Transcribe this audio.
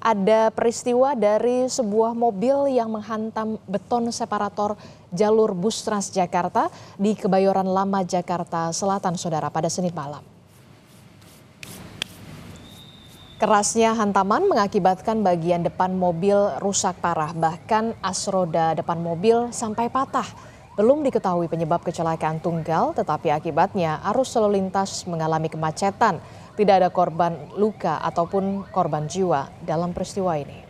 ada peristiwa dari sebuah mobil yang menghantam beton separator jalur bus Transjakarta di Kebayoran Lama, Jakarta Selatan, Saudara, pada Senin malam. Kerasnya hantaman mengakibatkan bagian depan mobil rusak parah, bahkan as roda depan mobil sampai patah. Belum diketahui penyebab kecelakaan tunggal, tetapi akibatnya arus lalu lintas mengalami kemacetan. Tidak ada korban luka ataupun korban jiwa dalam peristiwa ini.